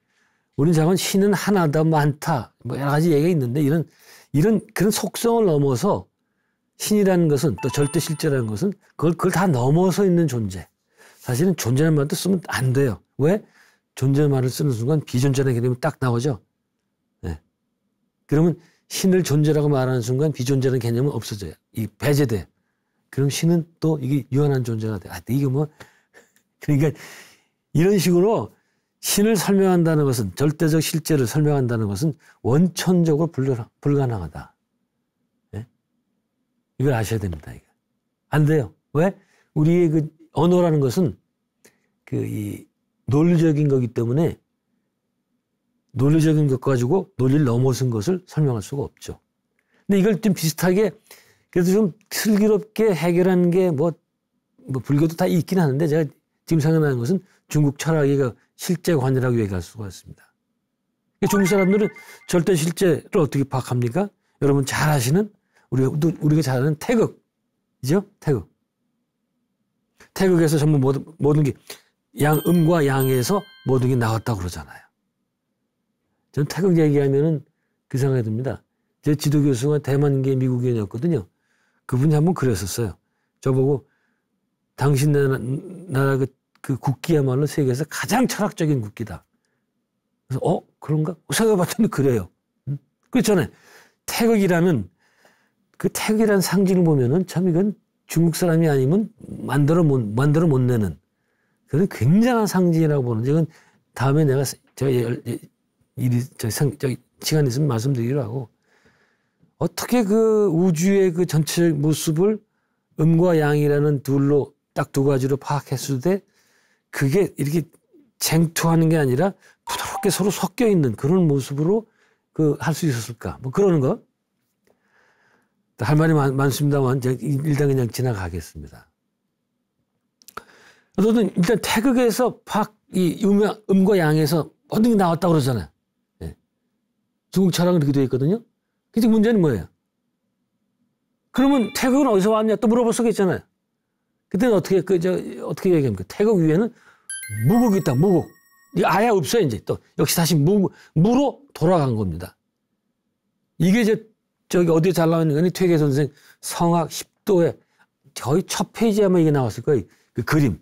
우린 자은 신은 하나다 많다 뭐 여러 가지 얘기가 있는데 이런 이런 그런 속성을 넘어서 신이라는 것은 또 절대 실제라는 것은 그걸 그걸 다 넘어서 있는 존재. 사실은 존재란 말도 쓰면 안 돼요. 왜? 존재 란 말을 쓰는 순간 비존재라는 개념이 딱 나오죠. 네. 그러면 신을 존재라고 말하는 순간 비존재라는 개념은 없어져요. 이 배제돼. 그럼 신은 또 이게 유한한 존재가 돼. 아, 이게 뭐 그러니까 이런 식으로 신을 설명한다는 것은 절대적 실제를 설명한다는 것은 원천적으로 불가능하다. 네? 이걸 아셔야 됩니다. 안 돼요. 왜? 우리의 그 언어라는 것은 그 이 논리적인 거기 때문에 논리적인 것 가지고 논리를 넘어선 것을 설명할 수가 없죠. 근데 이걸 좀 비슷하게 그래도 좀 슬기롭게 해결한 게뭐뭐 뭐 불교도 다 있긴 하는데 제가 지금 생각나는 것은 중국 철학이가 실제 관이라고 얘기할 수가 있습니다. 그러니까 중국 사람들은 절대 실제를 어떻게 파악합니까? 여러분 잘 아시는 우리가 우리가 잘 아는 태극이죠? 태극. 태극에서 전부 모든, 모든 게 양, 음과 양에서 모든 게 나왔다고 그러잖아요. 전 태극 얘기하면은 그 생각이 듭니다. 제 지도 교수가 대만계 미국인이었거든요. 그분이 한번 그랬었어요. 저보고 당신 나라, 나라 그그 국기야말로 세계에서 가장 철학적인 국기다. 그래서 어 그런가 생각해봤더니 그래요. 음? 그렇잖아요. 태극이라면 그 태극이라는 상징을 보면은 참 이건 중국 사람이 아니면 만들어 못 만들어 못 내는 그런 굉장한 상징이라고 보는데 이건 다음에 내가 저가 일이 저상 저기 시간 있으면 말씀드리기로 하고 어떻게 그 우주의 그 전체 모습을 음과 양이라는 둘로 딱 두 가지로 파악했을 때 그게 이렇게 쟁투하는 게 아니라 부드럽게 서로 섞여 있는 그런 모습으로 그 할 수 있었을까? 뭐 그러는 거. 할 말이 많, 습니다만 일단 그냥 지나가겠습니다. 어쨌든 일단 태극에서 박이 유명 음과 양에서 어떤 게 나왔다 그러잖아요. 예. 중국 철학은 그렇게 되어 있거든요. 근데 문제는 뭐예요? 그러면 태극은 어디서 왔냐 또 물어볼 수가 있잖아요. 그때는 어떻게 그 저 어떻게 얘기합니까? 태극 위에는 무국이 있다. 무국. 이 아예 없어 요 이제 또 역시 다시 무 무로 돌아간 겁니다. 이게 이제 저기 어디에 잘 나와 는 거니 퇴계 선생 성악 10도에 거의 첫 페이지에 아마 이게 나왔을 거예요. 그 그림.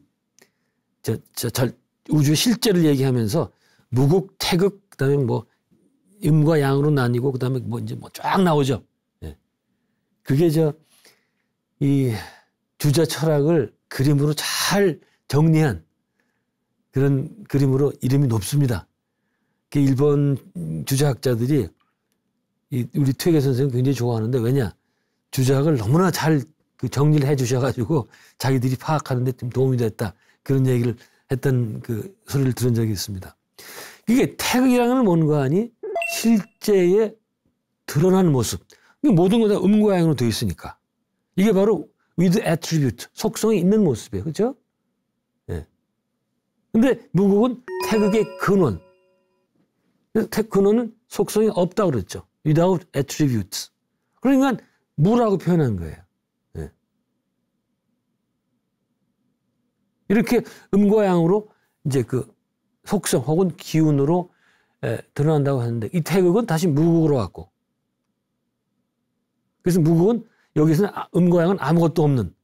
저, 저, 저 우주 실제를 얘기하면서 무국, 태극, 그다음에 뭐 음과 양으로 나뉘고 그다음에 뭐 이제 뭐 쫙 나오죠. 예. 그게 저이 주자 철학을 그림으로 잘 정리한 그런 그림으로 이름이 높습니다. 그 일본 주자학자들이 우리 퇴계 선생님 굉장히 좋아하는데 왜냐 주자학을 너무나 잘그 정리를 해 주셔가지고 자기들이 파악하는데 좀 도움이 됐다 그런 얘기를 했던 그 소리를 들은 적이 있습니다. 이게 태극이라는 뭔가 아니 실제에 드러나는 모습. 모든 것다 음과양으로 되어 있으니까. 이게 바로 with attribute, 속성이 있는 모습이에요. 그죠? 예. 근데 무국은 태극의 근원. 태극 근원은 속성이 없다고 그랬죠. without attributes. 그러니까 무라고 표현한 거예요. 예. 이렇게 음과 양으로 이제 그 속성 혹은 기운으로 예, 드러난다고 하는데 이 태극은 다시 무국으로 왔고 그래서 무국은 여기서는 아, 음과양은 아무것도 없는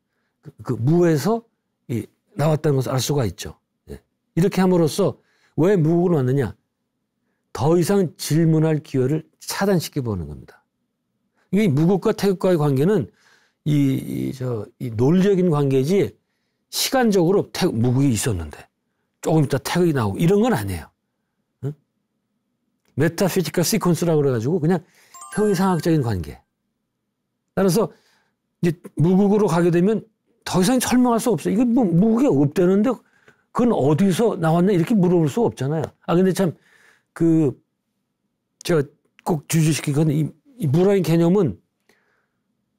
그, 그 무에서 이, 나왔다는 것을 알 수가 있죠. 예. 이렇게 함으로써 왜 무국은 왔느냐? 더 이상 질문할 기회를 차단시켜 보는 겁니다. 이게 무국과 태극과의 관계는 이, 저, 이 논리적인 관계지 시간적으로 태 무국이 있었는데 조금 이따 태극이 나오고 이런 건 아니에요. 메타피지컬 시퀀스라고 그래가지고 그냥 형이상학적인 관계. 따라서 이제 무국으로 가게 되면 더 이상 설명할 수 없어요. 이게 뭐 무국에 없대는데 그건 어디서 나왔나 이렇게 물어볼 수 없잖아요. 아 근데 참그 제가 꼭 주주시키건 이, 이무라인 개념은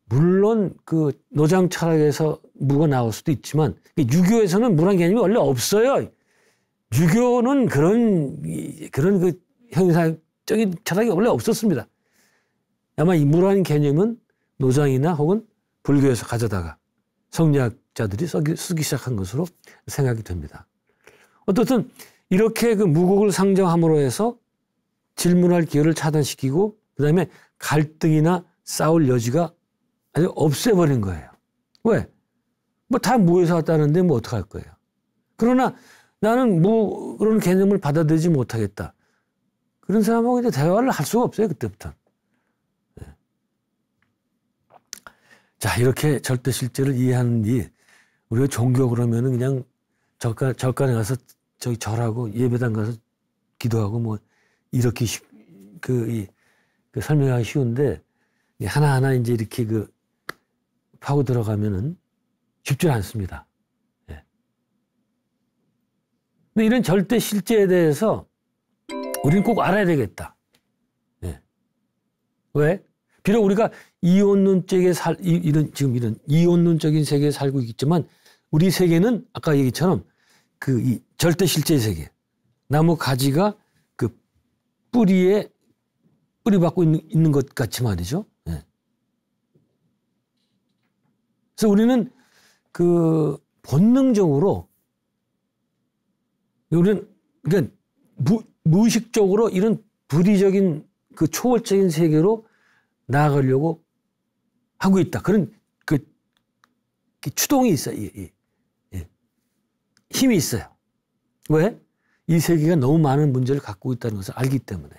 물론 그 노장 철학에서 무가 나올 수도 있지만 그 유교에서는 무라인 개념이 원래 없어요. 유교는 그런 그런 그 형상적인 철학이 원래 없었습니다. 아마 이무라인 개념은 노장이나 혹은 불교에서 가져다가 성리학자들이 쓰기, 시작한 것으로 생각이 됩니다. 어떻든 이렇게 그 무국을 상정함으로 해서 질문할 기회를 차단시키고 그다음에 갈등이나 싸울 여지가 아주 없애버린 거예요. 왜? 뭐다 모여서 왔다는데 뭐 어떡할 거예요. 그러나 나는 뭐 그런 개념을 받아들이지 못하겠다. 그런 사람하고 이제 대화를 할 수가 없어요 그때부터. 자, 이렇게 절대 실제를 이해하는 뒤 우리가 종교 그러면은 그냥 절가, 절간에 가서 저기 절하고 예배당 가서 기도하고 뭐 이렇게 쉬, 그, 이, 그 설명하기 쉬운데 하나하나 이제 이렇게 그 파고 들어가면은 쉽지 않습니다. 예. 근데 이런 절대 실제에 대해서 우리는 꼭 알아야 되겠다. 예. 왜? 비록 우리가 이혼론적인 살, 이런, 지금 이런 이혼론적인 세계에 살고 있지만 우리 세계는 아까 얘기처럼 그 이 절대 실제 세계. 나무 가지가 그 뿌리에 뿌리 받고 있는, 있는 것같지만이죠 예. 그래서 우리는 그 본능적으로 우리는 그러니까 무, 무의식적으로 이런 부리적인 그 초월적인 세계로 나아가려고 하고 있다. 그런 그, 그 추동이 있어요. 예, 예. 예. 힘이 있어요. 왜? 이 세계가 너무 많은 문제를 갖고 있다는 것을 알기 때문에.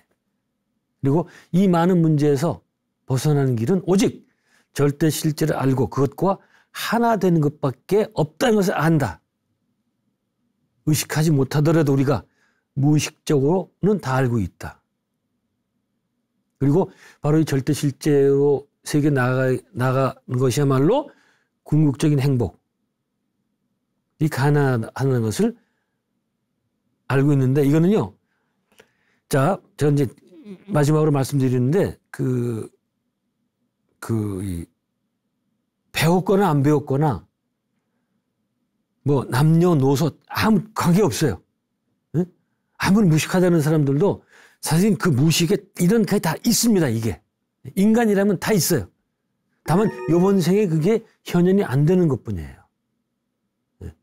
그리고 이 많은 문제에서 벗어나는 길은 오직 절대 실제를 알고 그것과 하나 되는 것밖에 없다는 것을 안다. 의식하지 못하더라도 우리가 무의식적으로는 다 알고 있다. 그리고 바로 이 절대 실제로 세계 나가, 나가는 것이야말로 궁극적인 행복이 가능하는 것을 알고 있는데 이거는요. 자, 제가 이제 마지막으로 말씀드리는데 그, 그, 이, 배웠거나 안 배웠거나 뭐 남녀노소 아무 관계 없어요. 응? 아무리 무식하다는 사람들도 사실은 그 무식에 이런 게 다 있습니다, 이게. 인간이라면 다 있어요. 다만, 요번 생에 그게 현현이 안 되는 것 뿐이에요. 예.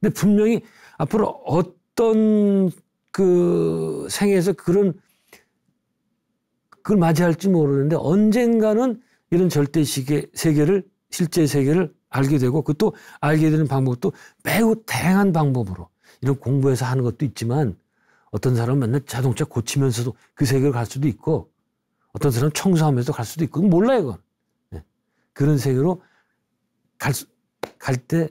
근데 분명히 앞으로 어떤 그 생에서 그런 그걸 맞이할지 모르는데 언젠가는 이런 절대식의 세계를 실제 세계를 알게 되고 그것도 알게 되는 방법도 매우 다양한 방법으로 이런 공부해서 하는 것도 있지만 어떤 사람은 맨날 자동차 고치면서도 그 세계로 갈 수도 있고 어떤 사람은 청소하면서 갈 수도 있고 몰라요 이건 네. 그런 세계로 갈갈때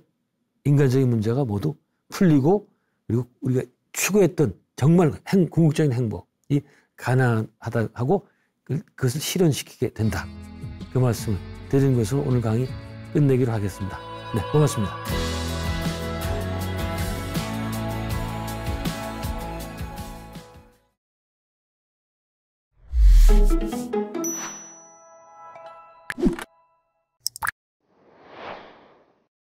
인간적인 문제가 모두 풀리고 그리고 우리가 추구했던 정말 행, 궁극적인 행복이 가능하다 하고 그것을 실현시키게 된다 그 말씀을 드리는 것으로 오늘 강의 끝내기로 하겠습니다 네 고맙습니다.